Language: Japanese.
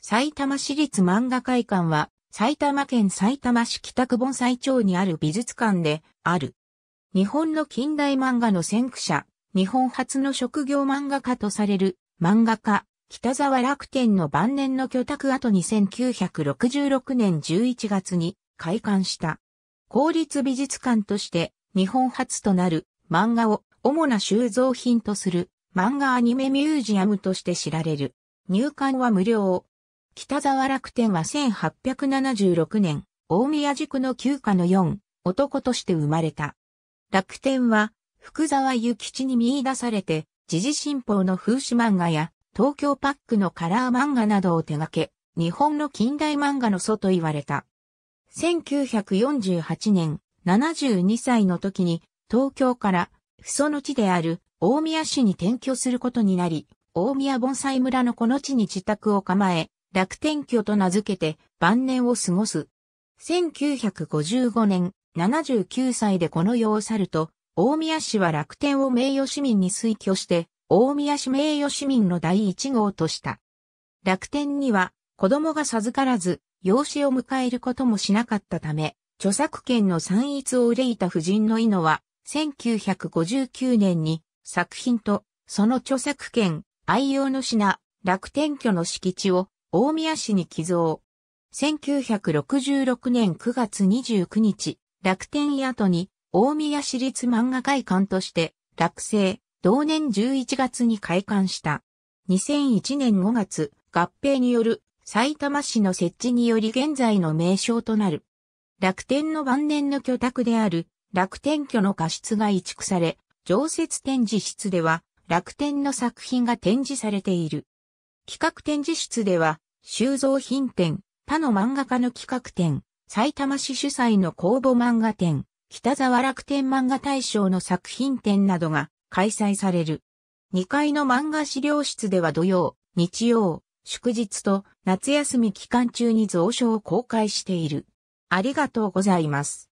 埼玉市立漫画会館は、埼玉県埼玉市北区盆栽町にある美術館である。日本の近代漫画の先駆者、日本初の職業漫画家とされる漫画家、北沢楽天の晩年の居宅跡に1966年11月に開館した。公立美術館として日本初となる漫画を主な収蔵品とする漫画アニメミュージアムとして知られる。入館は無料。北沢楽天は1876年、大宮塾の旧家の4、男として生まれた。楽天は、福沢諭吉に見出されて、時事新報の風刺漫画や、東京パックのカラー漫画などを手掛け、日本の近代漫画の祖と言われた。1948年、72歳の時に、東京から、不祖の地である大宮市に転居することになり、大宮盆栽村のこの地に自宅を構え、楽天居と名付けて晩年を過ごす。1955年、79歳でこの世を去ると、大宮市は楽天を名誉市民に推挙して、大宮市名誉市民の第一号とした。楽天には、子供が授からず、養子を迎えることもしなかったため、著作権の散逸を憂いた夫人の井野は、1959年に作品とその著作権、愛用の品、楽天居の敷地を大宮市に寄贈。1966年9月29日、楽天ヤトに大宮市立漫画会館として落成、同年11月に開館した。2001年5月、合併による埼玉市の設置により現在の名称となる。楽天の晩年の居宅である楽天居の画室が移築され、常設展示室では楽天の作品が展示されている。企画展示室では、収蔵品展、他の漫画家の企画展、埼玉市主催の公募漫画展、北沢楽天漫画大賞の作品展などが開催される。2階の漫画資料室では土曜、日曜、祝日と夏休み期間中に蔵書を公開している。ありがとうございます。